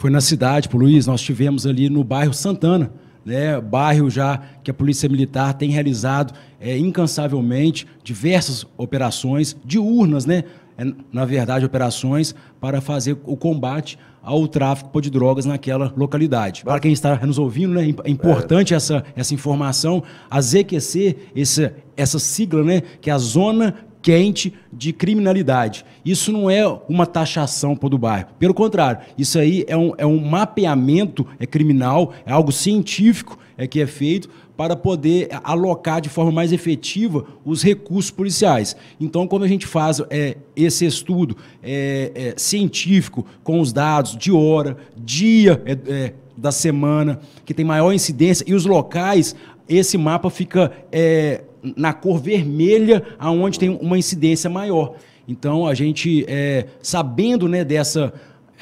foi na cidade, pro Luiz, nós tivemos ali no bairro Santana, né, bairro já que a Polícia Militar tem realizado é, incansavelmente diversas operações urnas, né, é, na verdade, operações para fazer o combate ao tráfico de drogas naquela localidade. Para quem está nos ouvindo, né, é, é importante é. Essa, essa informação. A ZQC, essa, essa sigla, né, que é a Zona quente de criminalidade. Isso não é uma taxação para o bairro. Pelo contrário, isso aí é um, é um mapeamento é criminal, é algo científico é que é feito para poder alocar de forma mais efetiva os recursos policiais. Então, quando a gente faz é, esse estudo é, é, científico com os dados de hora, dia é, é, da semana, que tem maior incidência, e os locais, esse mapa fica é, na cor vermelha, aonde tem uma incidência maior. Então, a gente, é, sabendo né, dessa,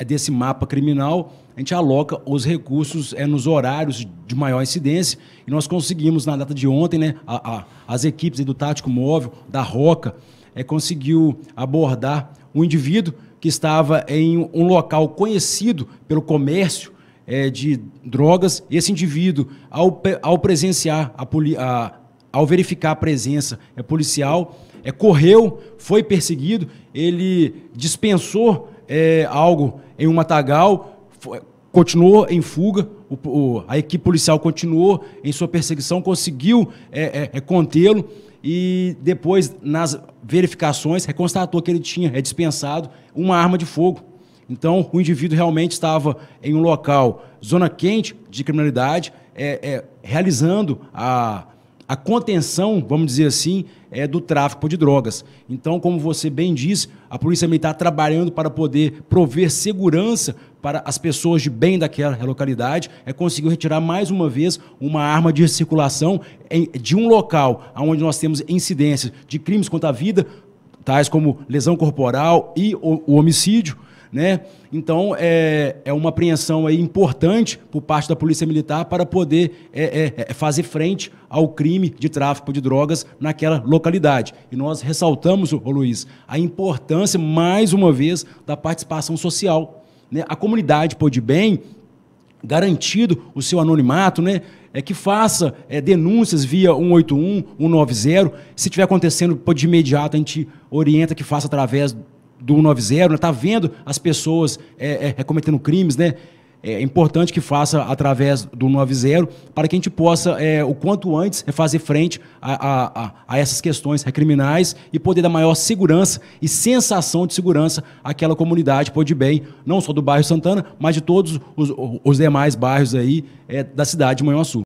desse mapa criminal, a gente aloca os recursos é, nos horários de maior incidência e nós conseguimos, na data de ontem, né, a, a, as equipes do Tático Móvel, da Roca, é, conseguiu abordar um indivíduo que estava em um local conhecido pelo comércio é, de drogas. Esse indivíduo, ao, ao presenciar a, a, ao verificar a presença é policial, é, correu, foi perseguido, ele dispensou é, algo em um matagal, foi, continuou em fuga, o, o, a equipe policial continuou em sua perseguição, conseguiu é, é, é contê-lo e depois, nas verificações, constatou que ele tinha é dispensado uma arma de fogo. Então, o indivíduo realmente estava em um local, zona quente de criminalidade, é, é realizando a a contenção, vamos dizer assim, é do tráfico de drogas. Então, como você bem diz, a Polícia Militar tá trabalhando para poder prover segurança para as pessoas de bem daquela localidade, é conseguiu retirar mais uma vez uma arma de circulação de um local onde nós temos incidências de crimes contra a vida, tais como lesão corporal e o homicídio né? Então é, é uma apreensão aí importante por parte da Polícia Militar para poder é, é, é fazer frente ao crime de tráfico de drogas naquela localidade. E nós ressaltamos, Luiz, a importância, mais uma vez, da participação social. Né? A comunidade pode bem garantido o seu anonimato, né? É que faça é, denúncias via 181, 190. Se tiver acontecendo, de imediato a gente orienta que faça através do 190, está né? vendo as pessoas é, é, é, cometendo crimes, né? É, é importante que faça através do 90 para que a gente possa, é, o quanto antes, é, fazer frente a, a, a, essas questões criminais e poder dar maior segurança e sensação de segurança àquela comunidade por de bem, não só do bairro Santana, mas de todos os, os demais bairros aí é, da cidade de Manhuaçu.